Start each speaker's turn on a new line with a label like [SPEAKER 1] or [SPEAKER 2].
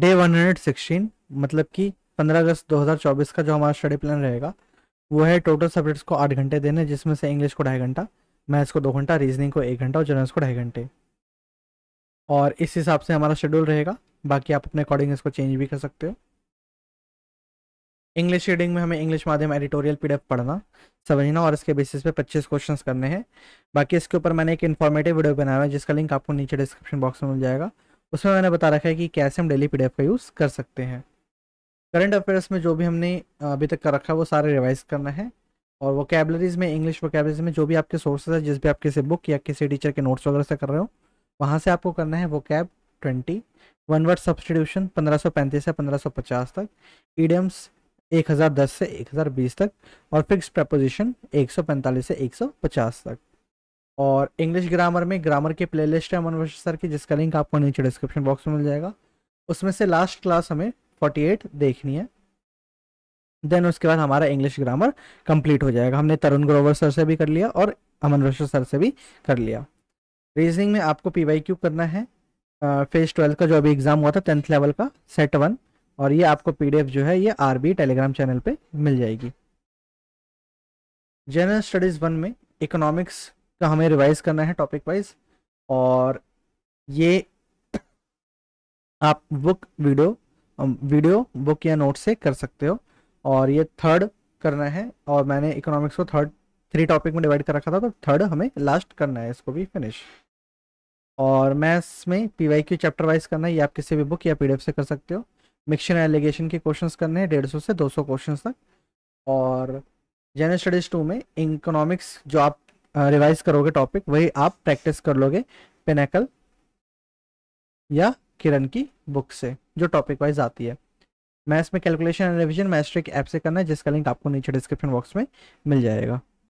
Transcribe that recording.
[SPEAKER 1] day 116 मतलब कि 15 अगस्त 2024 का जो हमारा स्टडी प्लान रहेगा वो है टोटल सब्जेक्ट्स को आठ घंटे देने जिसमें से इंग्लिश को ढाई घंटा मैथ्स को दो घंटा रीजनिंग को एक घंटा और जर्नल्स को ढाई घंटे और इस हिसाब से हमारा शेड्यूल रहेगा बाकी आप अपने अकॉर्डिंग इसको चेंज भी कर सकते हो इंग्लिश रीडिंग में हमें इंग्लिश माध्यम एडिटोरियल पीडीएफ पढ़ना समझना और इसके बेसिस पे 25 क्वेश्चंस करने हैं बाकी इसके ऊपर मैंने एक इन्फॉर्मेटिव वीडियो बनाया है जिसका लिंक आपको नीचे डिस्क्रिप्शन बॉक्स में मिल जाएगा उसमें मैंने बता रखा है कि कैसे हम डेली पीडीएफ का यूज़ कर सकते हैं करंट अफेयर्स में जो भी हमने अभी तक कर रखा है वो सारे रिवाइज करना है और कैबलरीज में इंग्लिश वोकेबलरीज में जो भी आपके सोर्सेज है जिस भी आप किसी बुक या किसी टीचर के नोट्स वगैरह से कर रहे हो वहाँ से आपको करना है वो कैब ट्वेंटी वन वर्ड सब्सटीट्यूशन पंद्रह सौ पैंतीस से पंद्रह सौ पचास तक ईडियम्स एक हज़ार दस से एक हज़ार बीस तक और फिक्स प्रपोजिशन एक सौ पैंतालीस से एक सौ पचास तक और इंग्लिश ग्रामर में ग्रामर की प्लेलिस्ट है अमन वर्ष सर की जिसका लिंक आपको नीचे डिस्क्रिप्शन बॉक्स में मिल जाएगा उसमें से लास्ट क्लास हमें 48 देखनी है देन उसके बाद हमारा इंग्लिश ग्रामर कंप्लीट हो जाएगा हमने तरुण ग्रोवर सर से भी कर लिया और अमन वर्ष सर से भी कर लिया रीजनिंग में आपको पी वाई क्यू करना है फेज ट्वेल्थ का जो अभी एग्ज़ाम हुआ था टेंथ लेवल का सेट वन और ये आपको पीडीएफ जो है ये आरबी टेलीग्राम चैनल पे मिल जाएगी जनरल स्टडीज़ वन में इकोनॉमिक्स का हमें रिवाइज करना है टॉपिक वाइज और ये आप बुक वीडियो वीडियो बुक या नोट से कर सकते हो और ये थर्ड करना है और मैंने इकोनॉमिक्स को थर्ड थ्री टॉपिक में डिवाइड कर रखा था तो थर्ड हमें लास्ट करना है इसको भी फिनिश और मैथ्स में P Y Q chapter wise करना है ये आप किसी भी बुक या पीडीएफ से कर सकते हो मिक्शन एलिगेशन के क्वेश्चंस करने हैं डेढ़ सौ से दो सौ क्वेश्चन तक और जनरल स्टडीज़ टू में इकोनॉमिक्स जो आप रिवाइज करोगे टॉपिक वही आप प्रैक्टिस कर लोगे पेनेकल या किरण की बुक से जो टॉपिक वाइज आती है मैथ्स में कैलकुलेशन एंड रिविजन मैस्ट्रिक ऐप से करना है जिसका लिंक आपको नीचे डिस्क्रिप्शन बॉक्स में मिल जाएगा